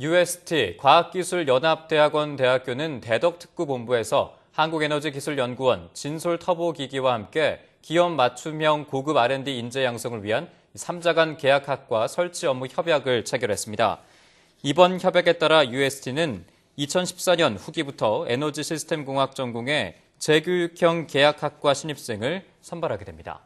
UST 과학기술연합대학원 대학교는 대덕특구본부에서 한국에너지기술연구원 진솔터보기기와 함께 기업 맞춤형 고급 R&D 인재 양성을 위한 3자간 계약학과 설치 업무 협약을 체결했습니다. 이번 협약에 따라 UST는 2014년 후기부터 에너지 시스템공학 전공의 재교육형 계약학과 신입생을 선발하게 됩니다.